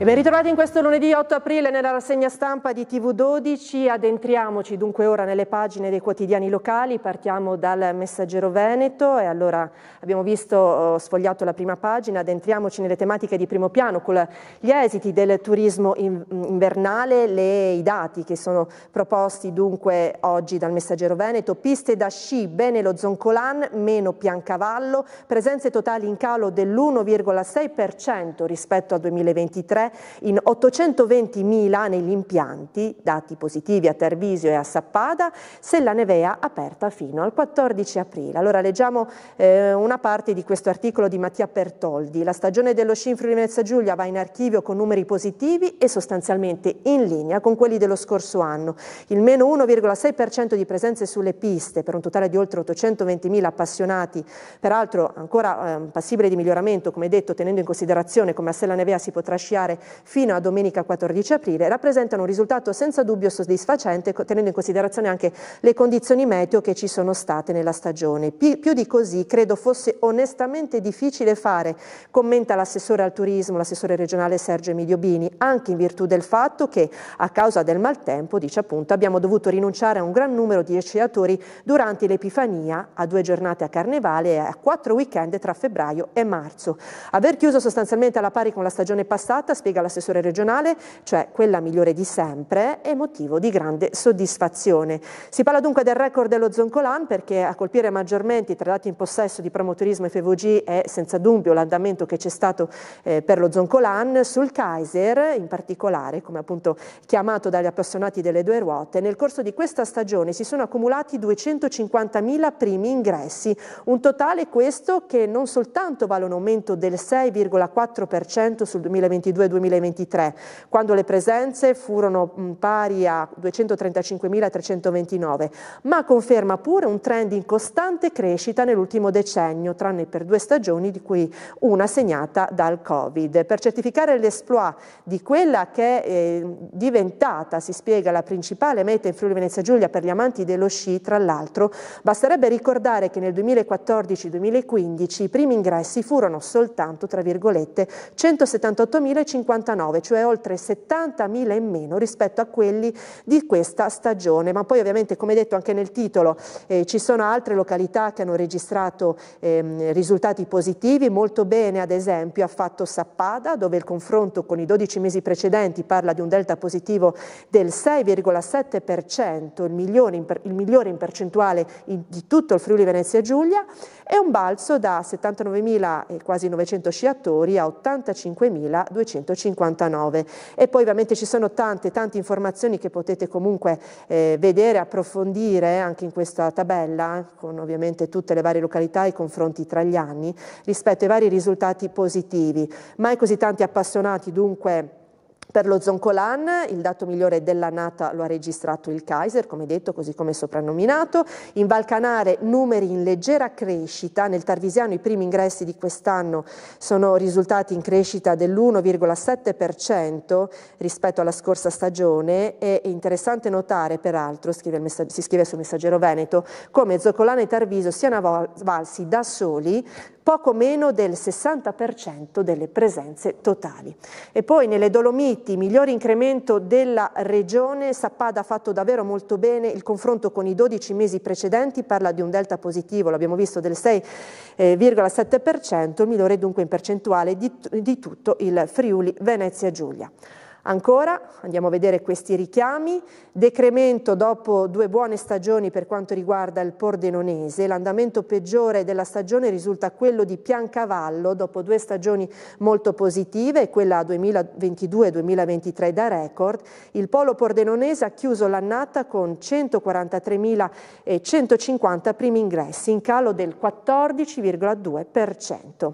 E ben ritrovati in questo lunedì 8 aprile nella rassegna stampa di TV12. Adentriamoci dunque ora nelle pagine dei quotidiani locali. Partiamo dal Messaggero Veneto e allora abbiamo visto, oh, sfogliato la prima pagina, Adentriamoci nelle tematiche di primo piano con gli esiti del turismo invernale, le, i dati che sono proposti dunque oggi dal Messaggero Veneto. Piste da sci, bene lo Zoncolan, meno Piancavallo, presenze totali in calo dell'1,6% rispetto al 2023 in 820.000 negli impianti, dati positivi a Tervisio e a Sappada, se la Nevea aperta fino al 14 aprile. Allora leggiamo eh, una parte di questo articolo di Mattia Pertoldi. La stagione dello sci in Friuli Venezia Giulia va in archivio con numeri positivi e sostanzialmente in linea con quelli dello scorso anno. Il meno 1,6% di presenze sulle piste per un totale di oltre 820.000 appassionati, peraltro ancora eh, passibile di miglioramento, come detto, tenendo in considerazione come a Sella Nevea si potrà sciare fino a domenica 14 aprile, rappresentano un risultato senza dubbio soddisfacente, tenendo in considerazione anche le condizioni meteo che ci sono state nella stagione. Pi più di così credo fosse onestamente difficile fare, commenta l'assessore al turismo, l'assessore regionale Sergio Emilio Bini, anche in virtù del fatto che a causa del maltempo, dice appunto, abbiamo dovuto rinunciare a un gran numero di sciatori durante l'Epifania, a due giornate a Carnevale e a quattro weekend tra febbraio e marzo. Aver chiuso sostanzialmente alla pari con la stagione passata, spiega spiega l'assessore regionale, cioè quella migliore di sempre, è motivo di grande soddisfazione. Si parla dunque del record dello Zoncolan perché a colpire maggiormente i dati in possesso di promoturismo e FVG è senza dubbio l'andamento che c'è stato eh, per lo Zoncolan. Sul Kaiser, in particolare, come appunto chiamato dagli appassionati delle due ruote, nel corso di questa stagione si sono accumulati 250.000 primi ingressi, un totale questo che non soltanto vale un aumento del 6,4% sul 2022 2023, quando le presenze furono pari a 235.329, ma conferma pure un trend in costante crescita nell'ultimo decennio, tranne per due stagioni di cui una segnata dal Covid. Per certificare l'esploit di quella che è ehm, diventata, si spiega, la principale meta in Friuli Venezia Giulia per gli amanti dello sci, tra l'altro, basterebbe ricordare che nel 2014-2015 i primi ingressi furono soltanto, tra virgolette, 178.500. 59, cioè oltre 70.000 in meno rispetto a quelli di questa stagione. Ma poi ovviamente, come detto anche nel titolo, eh, ci sono altre località che hanno registrato ehm, risultati positivi, molto bene ad esempio ha fatto Sappada, dove il confronto con i 12 mesi precedenti parla di un delta positivo del 6,7%, il migliore in, il migliore in percentuale in, di tutto il Friuli Venezia Giulia, e un balzo da 79.000 e quasi 900 sciatori a 85.250. 1959. E poi ovviamente ci sono tante, tante informazioni che potete comunque eh, vedere, approfondire anche in questa tabella, con ovviamente tutte le varie località e i confronti tra gli anni rispetto ai vari risultati positivi. Mai così tanti appassionati dunque per lo Zoncolan il dato migliore della nata lo ha registrato il Kaiser, come detto, così come soprannominato. In Valcanare numeri in leggera crescita, nel Tarvisiano i primi ingressi di quest'anno sono risultati in crescita dell'1,7% rispetto alla scorsa stagione e è interessante notare peraltro, scrive si scrive su messaggero Veneto, come Zoncolan e Tarviso siano avvalsi da soli poco meno del 60% delle presenze totali. E poi nelle Dolomiti Profitti, miglior incremento della regione, Sappada ha fatto davvero molto bene, il confronto con i 12 mesi precedenti parla di un delta positivo, l'abbiamo visto del 6,7%, eh, il migliore dunque in percentuale di, di tutto il Friuli Venezia Giulia. Ancora, andiamo a vedere questi richiami, decremento dopo due buone stagioni per quanto riguarda il Pordenonese, l'andamento peggiore della stagione risulta quello di Piancavallo dopo due stagioni molto positive, quella 2022-2023 da record, il polo pordenonese ha chiuso l'annata con 143.150 primi ingressi, in calo del 14,2%.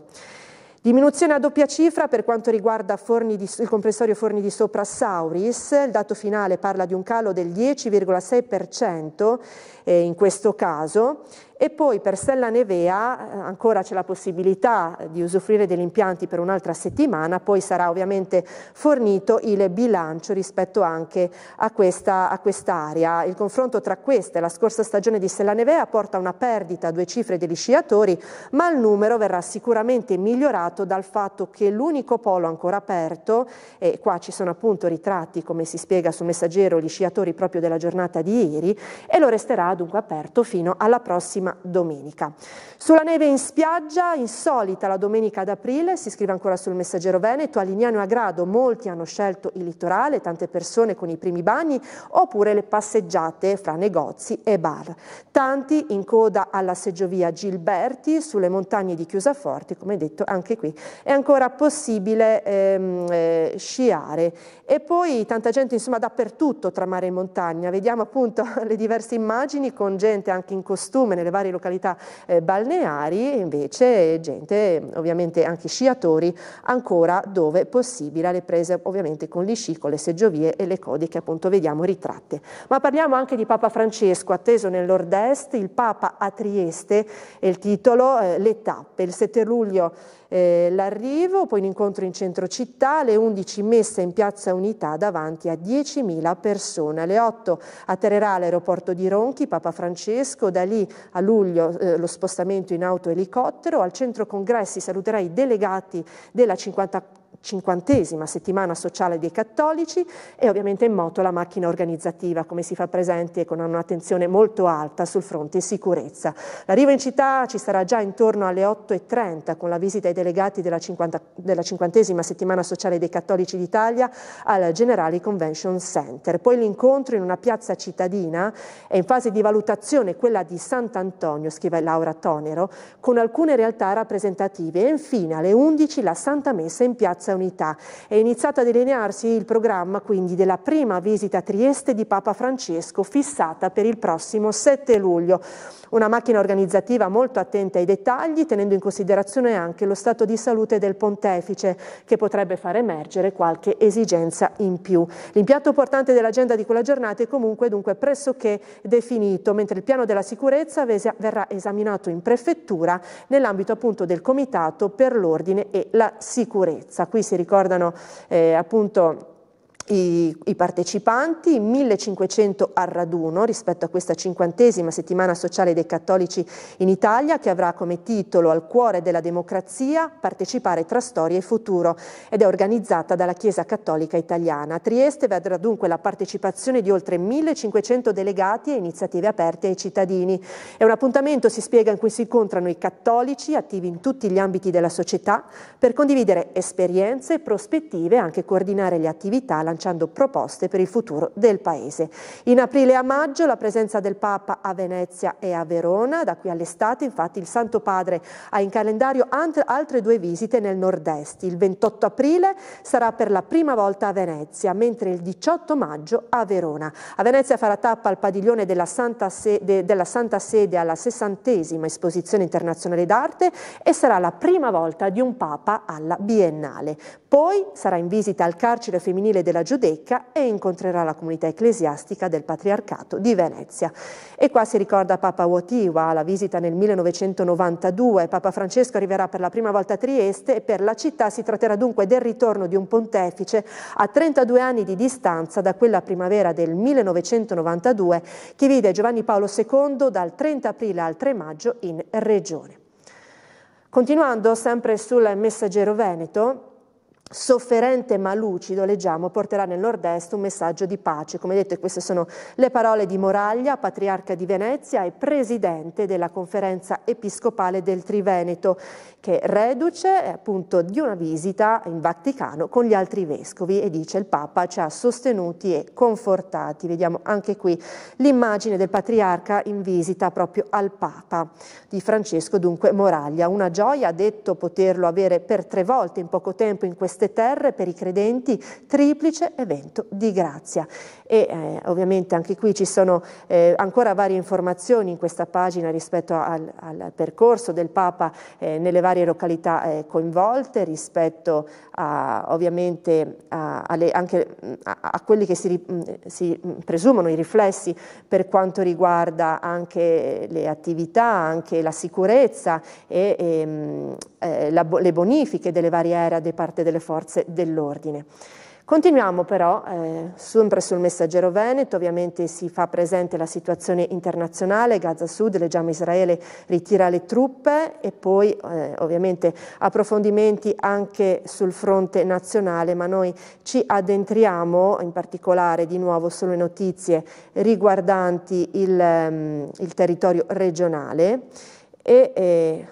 Diminuzione a doppia cifra per quanto riguarda di, il compressorio forni di sopra Sauris, il dato finale parla di un calo del 10,6% eh, in questo caso. E poi per Stella Nevea eh, ancora c'è la possibilità di usufruire degli impianti per un'altra settimana, poi sarà ovviamente fornito il bilancio rispetto anche a, questa, a quest'area. Il confronto tra questa e la scorsa stagione di Stella Nevea porta a una perdita a due cifre degli sciatori, ma il numero verrà sicuramente migliorato dal fatto che l'unico polo ancora aperto, e qua ci sono appunto ritratti come si spiega sul messaggero gli sciatori proprio della giornata di ieri, e lo resterà rimarrà dunque aperto fino alla prossima domenica. Sulla neve in spiaggia, insolita la domenica ad aprile, si scrive ancora sul messaggero Veneto, a Lignano e a Grado molti hanno scelto il litorale, tante persone con i primi bagni oppure le passeggiate fra negozi e bar. Tanti in coda alla seggiovia Gilberti sulle montagne di Chiusaforti, come detto anche qui è ancora possibile ehm, eh, sciare. E poi tanta gente insomma dappertutto tra mare e montagna, vediamo appunto le diverse immagini anni con gente anche in costume nelle varie località eh, balneari e invece gente ovviamente anche sciatori ancora dove possibile alle prese ovviamente con gli sci, con le seggiovie e le code che appunto vediamo ritratte. Ma parliamo anche di Papa Francesco, atteso nel nord-est, il Papa a Trieste, e il titolo, eh, le tappe, il 7 luglio eh, l'arrivo, poi un incontro in centro città, alle 11 messa in piazza Unità davanti a 10.000 persone. Alle 8 atterrerà l'aeroporto di Ronchi Papa Francesco, da lì a luglio eh, lo spostamento in auto-elicottero, al centro congressi saluterà i delegati della 54 cinquantesima settimana sociale dei cattolici e ovviamente in moto la macchina organizzativa, come si fa presente e con un'attenzione molto alta sul fronte sicurezza. L'arrivo in città ci sarà già intorno alle 8.30 con la visita ai delegati della, 50, della cinquantesima settimana sociale dei cattolici d'Italia al Generali Convention Center. Poi l'incontro in una piazza cittadina è in fase di valutazione quella di Sant'Antonio, scrive Laura Tonero, con alcune realtà rappresentative e infine alle 11 la Santa Messa in piazza unità. È iniziato a delinearsi il programma quindi della prima visita a Trieste di Papa Francesco fissata per il prossimo 7 luglio. Una macchina organizzativa molto attenta ai dettagli, tenendo in considerazione anche lo stato di salute del pontefice, che potrebbe far emergere qualche esigenza in più. L'impianto portante dell'agenda di quella giornata è comunque dunque pressoché definito, mentre il piano della sicurezza verrà esaminato in prefettura nell'ambito appunto del Comitato per l'Ordine e la Sicurezza. Qui si ricordano eh, appunto i, i, partecipanti, 1500 al raduno rispetto a questa cinquantesima settimana sociale dei cattolici in Italia che avrà come titolo Al cuore della democrazia, partecipare tra storia e futuro ed è organizzata dalla Chiesa Cattolica Italiana. A Trieste vedrà dunque la partecipazione di oltre 1500 delegati e iniziative aperte ai cittadini. È un appuntamento, si spiega, in cui si incontrano i cattolici attivi in tutti gli ambiti della società per condividere esperienze, prospettive e anche coordinare le attività, la lanciando proposte per il futuro del Paese. In aprile e a maggio la presenza del Papa a Venezia e a Verona, da qui all'estate infatti il Santo Padre ha in calendario altre due visite nel nord-est. Il 28 aprile sarà per la prima volta a Venezia, mentre il 18 maggio a Verona. A Venezia farà tappa al padiglione della Santa Sede, della Santa Sede alla sessantesima esposizione internazionale d'arte e sarà la prima volta di un Papa alla Biennale. Poi sarà in visita al carcere femminile della Giudecca e incontrerà la comunità ecclesiastica del Patriarcato di Venezia. E qua si ricorda Papa Wojtyła, la visita nel 1992. Papa Francesco arriverà per la prima volta a Trieste e per la città si tratterà dunque del ritorno di un pontefice a 32 anni di distanza da quella primavera del 1992 che vide Giovanni Paolo II dal 30 aprile al 3 maggio in regione. Continuando sempre sul messaggero Veneto, sofferente ma lucido, leggiamo, porterà nel nord-est un messaggio di pace. Come detto, queste sono le parole di Moraglia, patriarca di Venezia e presidente della conferenza episcopale del Triveneto, che reduce appunto di una visita in Vaticano con gli altri vescovi e dice il Papa ci ha sostenuti e confortati. Vediamo anche qui l'immagine del patriarca in visita proprio al Papa di Francesco, dunque Moraglia. Una gioia, ha detto, poterlo avere per tre volte in poco tempo in questa queste terre per i credenti triplice evento di grazia. E eh, ovviamente anche qui ci sono eh, ancora varie informazioni in questa pagina rispetto al, al percorso del Papa eh, nelle varie località eh, coinvolte, rispetto a, ovviamente a, alle, anche mm, a, a, quelli che si, mm, si mm, presumono i riflessi per quanto riguarda anche le attività, anche la sicurezza e, e ehm, eh, la, le bonifiche delle varie aree da parte delle forze dell'ordine. Continuiamo però, eh, sempre sul messaggero Veneto, ovviamente si fa presente la situazione internazionale, Gaza Sud, leggiamo Israele ritira le truppe e poi eh, ovviamente approfondimenti anche sul fronte nazionale, ma noi ci addentriamo in particolare di nuovo sulle notizie riguardanti il, um, il territorio regionale e eh,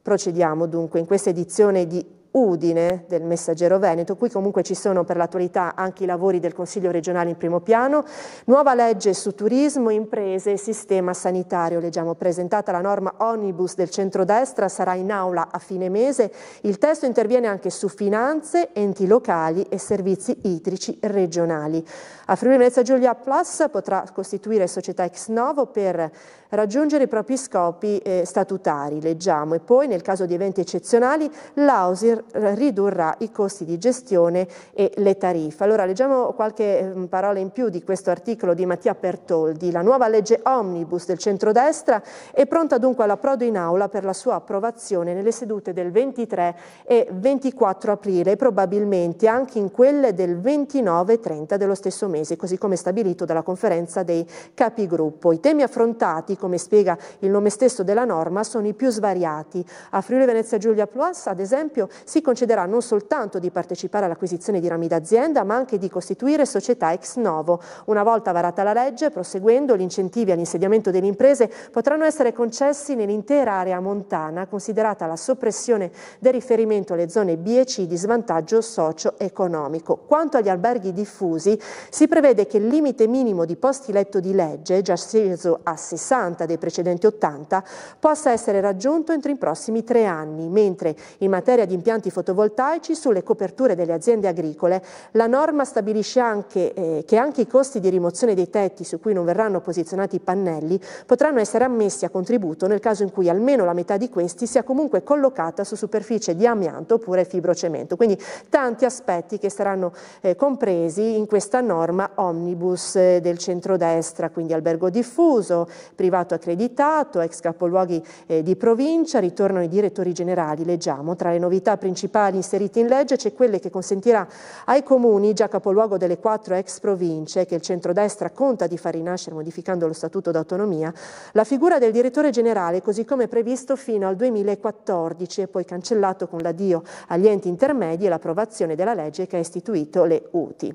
procediamo dunque in questa edizione di Udine del Messaggero Veneto, qui comunque ci sono per l'attualità anche i lavori del Consiglio regionale in primo piano, nuova legge su turismo, imprese e sistema sanitario, leggiamo presentata la norma omnibus del centrodestra, sarà in aula a fine mese, il testo interviene anche su finanze, enti locali e servizi idrici regionali. A Friuli Venezia Giulia Plus potrà costituire società ex novo per raggiungere i propri scopi eh, statutari, leggiamo, e poi nel caso di eventi eccezionali l'AUSIR eh, ridurrà i costi di gestione e le tariffe. Allora leggiamo qualche mm, parola in più di questo articolo di Mattia Pertoldi. La nuova legge omnibus del centrodestra è pronta dunque all'approdo in aula per la sua approvazione nelle sedute del 23 e 24 aprile e probabilmente anche in quelle del 29 e 30 dello stesso mese, così come stabilito dalla conferenza dei capigruppo. I temi affrontati, come spiega il nome stesso della norma, sono i più svariati. A Friuli Venezia Giulia Plus, ad esempio, si si concederà non soltanto di partecipare all'acquisizione di rami d'azienda, ma anche di costituire società ex novo. Una volta varata la legge, proseguendo, gli incentivi all'insediamento delle imprese potranno essere concessi nell'intera area montana, considerata la soppressione del riferimento alle zone B e C di svantaggio socio-economico. Quanto agli alberghi diffusi, si prevede che il limite minimo di posti letto di legge, già sceso a 60 dei precedenti 80, possa essere raggiunto entro i prossimi tre anni, mentre in materia di impianti impianti fotovoltaici sulle coperture delle aziende agricole. La norma stabilisce anche eh, che anche i costi di rimozione dei tetti su cui non verranno posizionati i pannelli potranno essere ammessi a contributo nel caso in cui almeno la metà di questi sia comunque collocata su superficie di amianto oppure fibrocemento. Quindi tanti aspetti che saranno eh, compresi in questa norma omnibus eh, del centrodestra, quindi albergo diffuso, privato accreditato, ex capoluoghi eh, di provincia, ritornano i direttori generali, leggiamo, tra le novità principali principali inserite in legge c'è quella che consentirà ai comuni, già capoluogo delle quattro ex province, che il centrodestra conta di far rinascere modificando lo Statuto d'autonomia, la figura del direttore generale così come previsto fino al 2014 e poi cancellato con l'addio agli enti intermedi e l'approvazione della legge che ha istituito le UTI.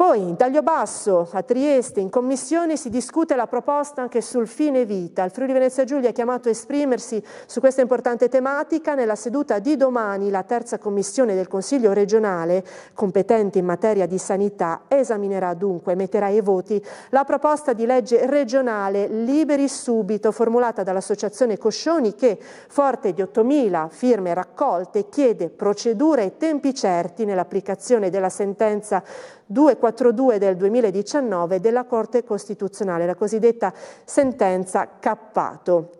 Poi in taglio basso a Trieste in commissione si discute la proposta anche sul fine vita. Il Friuli Venezia Giulia ha chiamato a esprimersi su questa importante tematica. Nella seduta di domani la terza commissione del Consiglio regionale competente in materia di sanità esaminerà dunque, metterà ai voti, la proposta di legge regionale Liberi Subito formulata dall'associazione Coscioni che, forte di 8.000 firme raccolte, chiede procedure e tempi certi nell'applicazione della sentenza 242 del 2019 della Corte Costituzionale, la cosiddetta sentenza Cappato.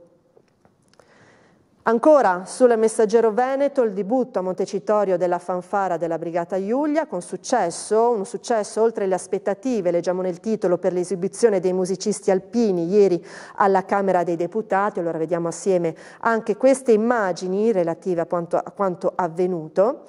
Ancora sul messaggero Veneto il debutto a Montecitorio della fanfara della Brigata Giulia con successo, un successo oltre le aspettative, leggiamo nel titolo per l'esibizione dei musicisti alpini ieri alla Camera dei Deputati, allora vediamo assieme anche queste immagini relative a quanto, a quanto avvenuto.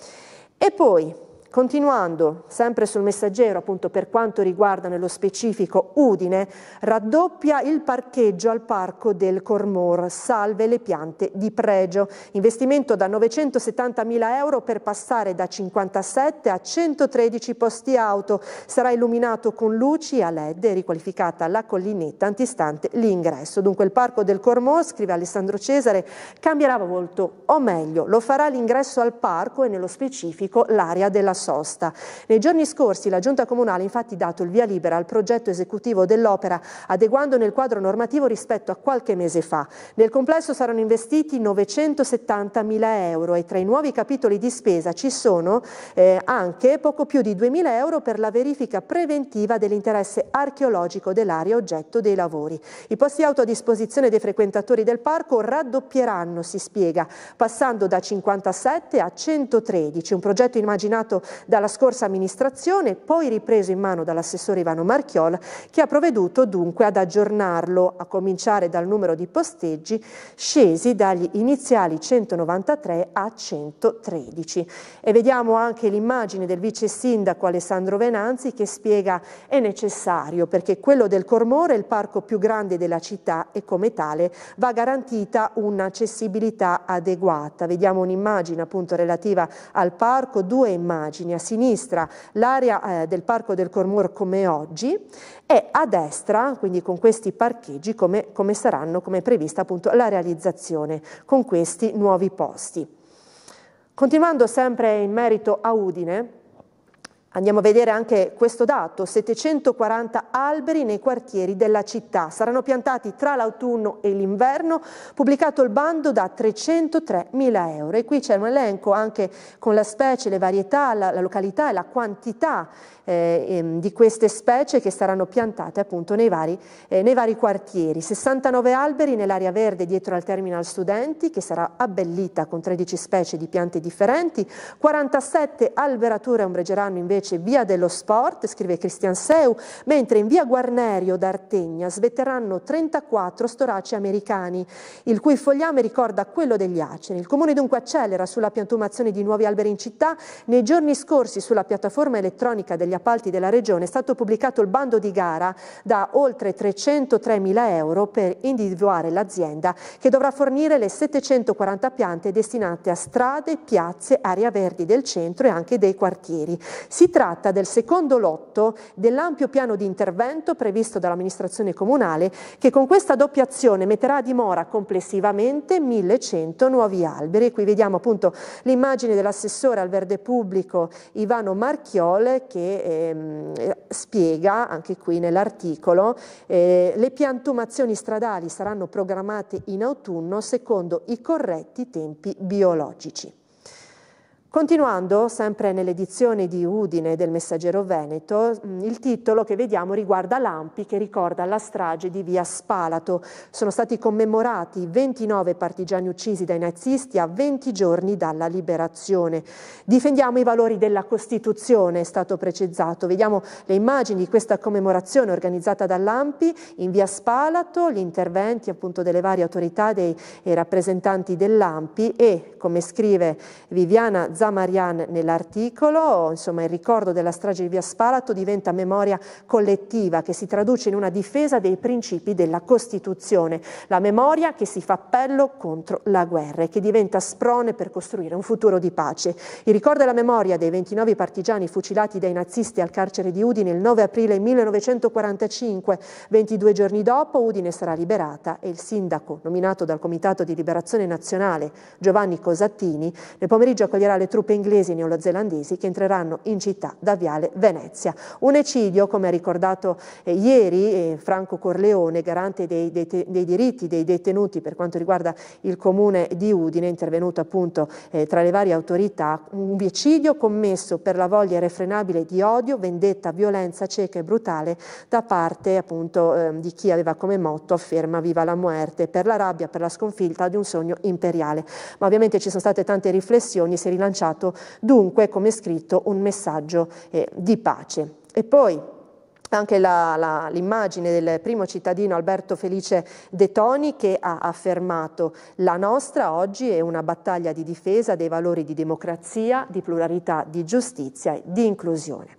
E poi Continuando, sempre sul messaggero, appunto per quanto riguarda nello specifico Udine, raddoppia il parcheggio al parco del Cormor, salve le piante di pregio. Investimento da 970.000 euro per passare da 57 a 113 posti auto. Sarà illuminato con luci a LED e riqualificata la collinetta antistante l'ingresso. Dunque il parco del Cormor, scrive Alessandro Cesare, cambierà volto, o meglio, lo farà l'ingresso al parco e nello specifico l'area della sosta. Nei giorni scorsi la Giunta Comunale ha infatti dato il via libera al progetto esecutivo dell'opera, adeguandone il quadro normativo rispetto a qualche mese fa. Nel complesso saranno investiti 970 mila euro e tra i nuovi capitoli di spesa ci sono eh, anche poco più di 2.000 euro per la verifica preventiva dell'interesse archeologico dell'area oggetto dei lavori. I posti auto a disposizione dei frequentatori del parco raddoppieranno, si spiega, passando da 57 a 113, un progetto immaginato dalla scorsa amministrazione, poi ripreso in mano dall'assessore Ivano Marchiol, che ha provveduto dunque ad aggiornarlo, a cominciare dal numero di posteggi scesi dagli iniziali 193 a 113. E vediamo anche l'immagine del vice sindaco Alessandro Venanzi che spiega è necessario perché quello del Cormore è il parco più grande della città e come tale va garantita un'accessibilità adeguata. Vediamo un'immagine appunto relativa al parco, due immagini Fiumicini a sinistra l'area eh, del Parco del Cormor come oggi e a destra, quindi con questi parcheggi, come, come saranno, come è prevista appunto, la realizzazione con questi nuovi posti. Continuando sempre in merito a Udine, Andiamo a vedere anche questo dato, 740 alberi nei quartieri della città. Saranno piantati tra l'autunno e l'inverno, pubblicato il bando da 303 mila euro. E qui c'è un elenco anche con la specie, le varietà, la, la località e la quantità eh, ehm, di queste specie che saranno piantate appunto nei vari, eh, nei vari quartieri. 69 alberi nell'area verde dietro al terminal studenti, che sarà abbellita con 13 specie di piante differenti, 47 alberature ombreggeranno invece invece Via dello Sport, scrive Cristian Seu, mentre in Via Guarnerio d'Artegna svetteranno 34 storaci americani, il cui fogliame ricorda quello degli aceri. Il comune dunque accelera sulla piantumazione di nuovi alberi in città. Nei giorni scorsi sulla piattaforma elettronica degli appalti della Regione è stato pubblicato il bando di gara da oltre 303 mila euro per individuare l'azienda che dovrà fornire le 740 piante destinate a strade, piazze, aria verdi del centro e anche dei quartieri. Si tratta del secondo lotto dell'ampio piano di intervento previsto dall'amministrazione comunale che con questa doppia azione metterà a dimora complessivamente 1100 nuovi alberi. E qui vediamo appunto l'immagine dell'assessore al verde pubblico Ivano Marchiol che ehm, spiega anche qui nell'articolo eh, le piantumazioni stradali saranno programmate in autunno secondo i corretti tempi biologici. Continuando, sempre nell'edizione di Udine del Messaggero Veneto, mm, il titolo che vediamo riguarda Lampi che ricorda la strage di via Spalato. Sono stati commemorati 29 partigiani uccisi dai nazisti a 20 giorni dalla liberazione. Difendiamo i valori della Costituzione, è stato precisato. Vediamo le immagini di questa commemorazione organizzata dall'Ampi in via Spalato, gli interventi appunto delle varie autorità dei, e rappresentanti dell'Ampi e, come scrive Viviana Zamarian nell'articolo, insomma il ricordo della strage di Via Spalato diventa memoria collettiva che si traduce in una difesa dei principi della Costituzione, la memoria che si fa appello contro la guerra e che diventa sprone per costruire un futuro di pace. Il ricordo e la memoria dei 29 partigiani fucilati dai nazisti al carcere di Udine il 9 aprile 1945, 22 giorni dopo Udine sarà liberata e il sindaco nominato dal Comitato di Liberazione Nazionale Giovanni Cosattini nel pomeriggio accoglierà le truppe inglesi e neozelandesi che entreranno in città da Viale Venezia. Un eccidio, come ha ricordato eh, ieri eh, Franco Corleone, garante dei, dei, dei, diritti dei detenuti per quanto riguarda il comune di Udine, intervenuto appunto eh, tra le varie autorità, un eccidio commesso per la voglia irrefrenabile di odio, vendetta, violenza cieca e brutale da parte appunto ehm, di chi aveva come motto afferma viva la muerte, per la rabbia, per la sconfitta di un sogno imperiale. Ma ovviamente ci sono state tante riflessioni, si rilancia lanciato dunque, come scritto, un messaggio eh, di pace. E poi anche la, la, l'immagine del primo cittadino Alberto Felice De Toni che ha affermato la nostra oggi è una battaglia di difesa dei valori di democrazia, di pluralità, di giustizia e di inclusione.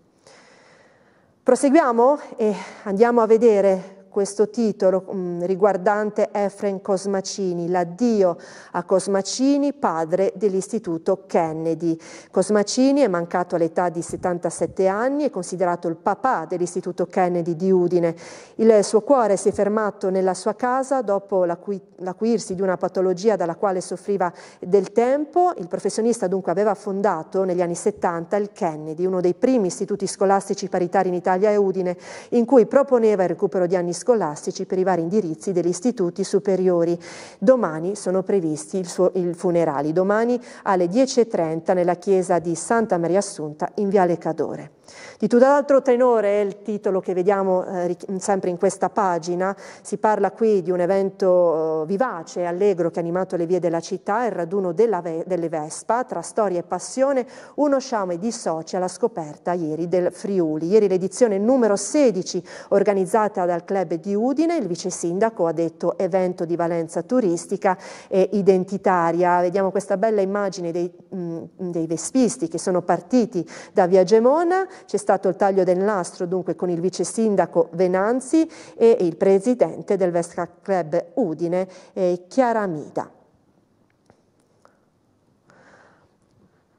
Proseguiamo e andiamo a vedere questo titolo mh, mm, riguardante Efren Cosmacini, l'addio a Cosmacini, padre dell'Istituto Kennedy. Cosmacini è mancato all'età di 77 anni, e considerato il papà dell'Istituto Kennedy di Udine. Il suo cuore si è fermato nella sua casa dopo l'acuirsi di una patologia dalla quale soffriva del tempo. Il professionista dunque aveva fondato negli anni 70 il Kennedy, uno dei primi istituti scolastici paritari in Italia e Udine, in cui proponeva il recupero di anni scolastici per i vari indirizzi degli istituti superiori. Domani sono previsti i funerali, domani alle 10.30 nella chiesa di Santa Maria Assunta in Viale Cadore. Di tutt'altro tenore è il titolo che vediamo eh, sempre in questa pagina. Si parla qui di un evento oh, vivace e allegro che ha animato le vie della città, il raduno ve- delle Vespa, tra storia e passione, uno sciame di soci alla scoperta ieri del Friuli. Ieri l'edizione numero 16 organizzata dal club di Udine, il vice sindaco ha detto evento di valenza turistica e identitaria. Vediamo questa bella immagine dei, mh, mm, dei vespisti che sono partiti da Via Gemona c'è stato il taglio del nastro dunque con il vice sindaco Venanzi e il presidente del Vesca Club Udine eh, Mida.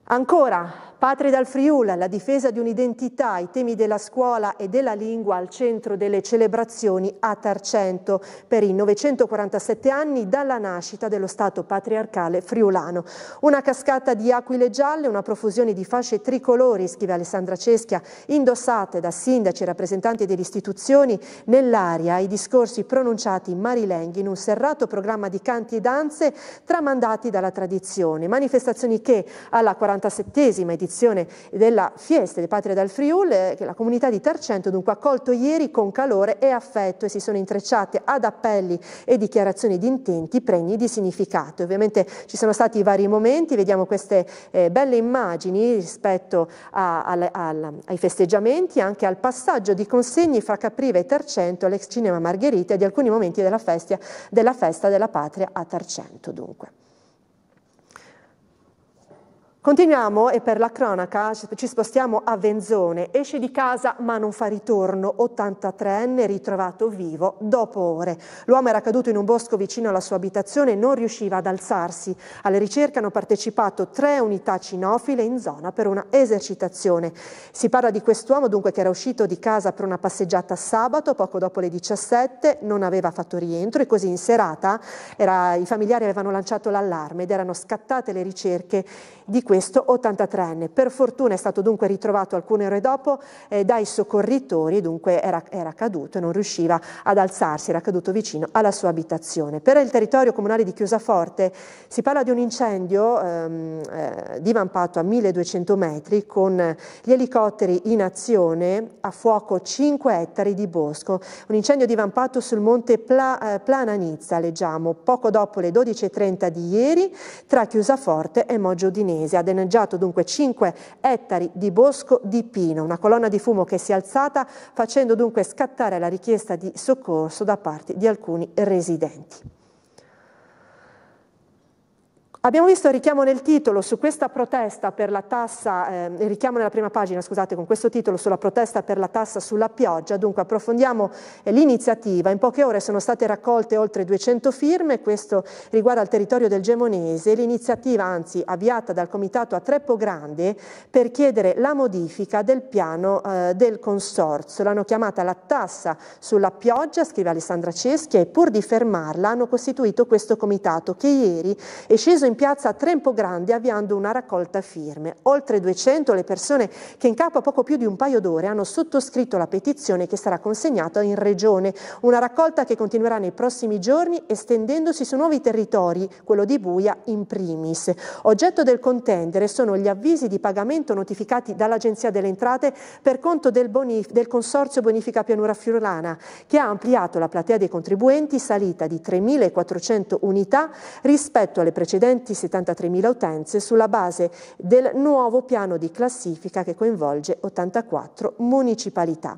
Ancora Patria dal Friuli, la difesa di un'identità, i temi della scuola e della lingua al centro delle celebrazioni a Tarcento per i 947 anni dalla nascita dello Stato patriarcale friulano. Una cascata di aquile gialle, una profusione di fasce tricolori, scrive Alessandra Ceschia, indossate da sindaci e rappresentanti delle istituzioni, nell'aria i discorsi pronunciati in Marilenghi in un serrato programma di canti e danze tramandati dalla tradizione. Manifestazioni che alla 47esima edizione tradizione della Fiesta di Patria dal Friul, eh, che la comunità di Tarcento dunque ha accolto ieri con calore e affetto e si sono intrecciate ad appelli e dichiarazioni di intenti pregni di significato. Ovviamente ci sono stati vari momenti, vediamo queste eh, belle immagini rispetto a, a, a, ai festeggiamenti, anche al passaggio di consegni fra Capriva e Tarcento all'ex cinema Margherita e di alcuni momenti della, festia, della festa della patria a Tarcento dunque. Continuiamo e per la cronaca ci spostiamo a Venzone. Esce di casa ma non fa ritorno. 83enne ritrovato vivo dopo ore. L'uomo era caduto in un bosco vicino alla sua abitazione e non riusciva ad alzarsi. Alle ricerche hanno partecipato tre unità cinofile in zona per una esercitazione. Si parla di quest'uomo dunque che era uscito di casa per una passeggiata sabato poco dopo le 17, non aveva fatto rientro e così in serata era, i familiari avevano lanciato l'allarme ed erano scattate le ricerche di questo questo 83enne. Per fortuna è stato dunque ritrovato alcune ore dopo eh, dai soccorritori, dunque era, era caduto e non riusciva ad alzarsi, era caduto vicino alla sua abitazione. Per il territorio comunale di Chiusaforte si parla di un incendio ehm, eh, divampato a 1200 metri con gli elicotteri in azione a fuoco 5 ettari di bosco, un incendio divampato sul monte Pla, eh, Plananizza, leggiamo, poco dopo le 12.30 di ieri tra Chiusaforte e Moggio Udinese ha danneggiato dunque 5 ettari di bosco di pino, una colonna di fumo che si è alzata facendo dunque scattare la richiesta di soccorso da parte di alcuni residenti. Abbiamo visto il richiamo nel titolo su questa protesta per la tassa, eh, il richiamo nella prima pagina, scusate, con questo titolo sulla protesta per la tassa sulla pioggia, dunque approfondiamo eh, l'iniziativa. In poche ore sono state raccolte oltre 200 firme, questo riguarda il territorio del Gemonese, l'iniziativa anzi avviata dal comitato a Treppo Grande per chiedere la modifica del piano eh, del consorzio. L'hanno chiamata la tassa sulla pioggia, scrive Alessandra Ceschia, e pur di fermarla hanno costituito questo comitato che ieri è sceso in in piazza Trempo Grande avviando una raccolta firme. Oltre 200 le persone che in capo a poco più di un paio d'ore hanno sottoscritto la petizione che sarà consegnata in Regione, una raccolta che continuerà nei prossimi giorni estendendosi su nuovi territori, quello di Buia in primis. Oggetto del contendere sono gli avvisi di pagamento notificati dall'Agenzia delle Entrate per conto del, bonif- del Consorzio Bonifica Pianura Friulana, che ha ampliato la platea dei contribuenti salita di 3.400 unità rispetto alle precedenti 73.000 utenze sulla base del nuovo piano di classifica che coinvolge 84 municipalità.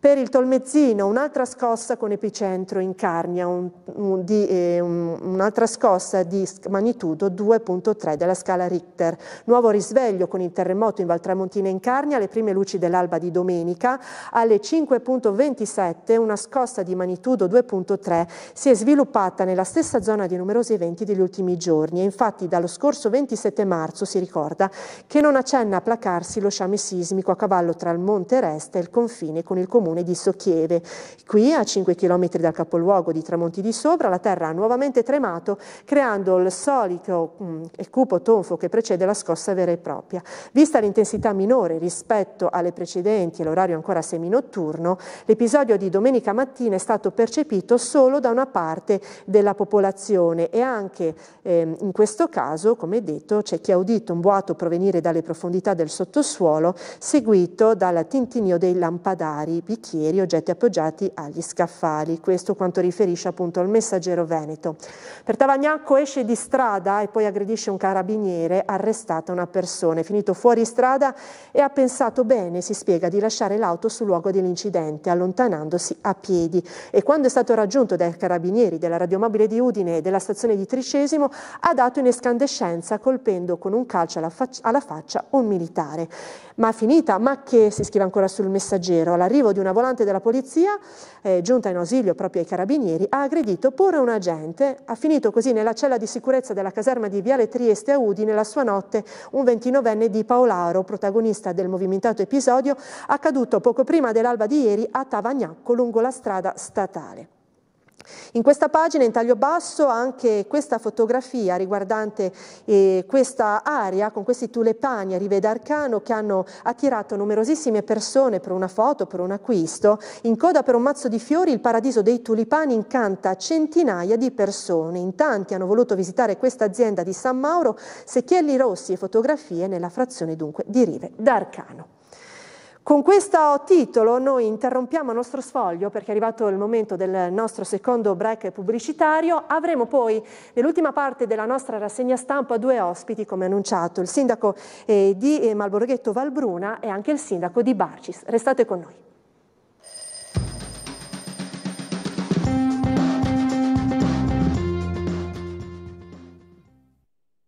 Per il Tolmezzino un'altra scossa con epicentro in Carnia, un, un, di, eh, un, un'altra scossa di magnitudo 2.3 della scala Richter. Nuovo risveglio con il terremoto in Valtramontina in Carnia, le prime luci dell'alba di domenica. Alle 5.27 una scossa di magnitudo 2.3 si è sviluppata nella stessa zona di numerosi eventi degli ultimi giorni e infatti dallo scorso 27 marzo si ricorda che non accenna a placarsi lo sciame sismico a cavallo tra il Monte Resta e il confine con il comune comune di Sochieve. Qui, a 5 km dal capoluogo di Tramonti di Sopra, la terra ha nuovamente tremato, creando il solito mh, mm, e cupo tonfo che precede la scossa vera e propria. Vista l'intensità minore rispetto alle precedenti e l'orario ancora seminotturno, l'episodio di domenica mattina è stato percepito solo da una parte della popolazione e anche ehm, in questo caso, come detto, c'è chi ha udito un boato provenire dalle profondità del sottosuolo, seguito dal tintinio dei lampadari bicchieri, oggetti appoggiati agli scaffali. Questo quanto riferisce appunto al messaggero veneto. Per Tavagnacco esce di strada e poi aggredisce un carabiniere, arrestata una persona. È finito fuori strada e ha pensato bene, si spiega, di lasciare l'auto sul luogo dell'incidente, allontanandosi a piedi. E quando è stato raggiunto dai carabinieri della radiomobile di Udine e della stazione di Tricesimo, ha dato in escandescenza colpendo con un calcio alla, fac alla faccia un militare. Ma finita, ma che, si scrive ancora sul messaggero, all'arrivo di una una volante della polizia, eh, giunta in ausilio proprio ai carabinieri, ha aggredito pure un agente, ha finito così nella cella di sicurezza della caserma di Viale Trieste a Udi nella sua notte un 29enne di Paolaro, protagonista del movimentato episodio, accaduto poco prima dell'alba di ieri a Tavagnacco lungo la strada statale. In questa pagina in taglio basso anche questa fotografia riguardante eh, questa area con questi tulepani a rive d'Arcano che hanno attirato numerosissime persone per una foto, per un acquisto. In coda per un mazzo di fiori il paradiso dei tulipani incanta centinaia di persone. In tanti hanno voluto visitare questa azienda di San Mauro, secchielli rossi e fotografie nella frazione dunque di rive d'Arcano. Con questo titolo noi interrompiamo il nostro sfoglio perché è arrivato il momento del nostro secondo break pubblicitario. Avremo poi nell'ultima parte della nostra rassegna stampa due ospiti come annunciato, il sindaco eh, di eh, Malborghetto Valbruna e anche il sindaco di Barcis. Restate con noi.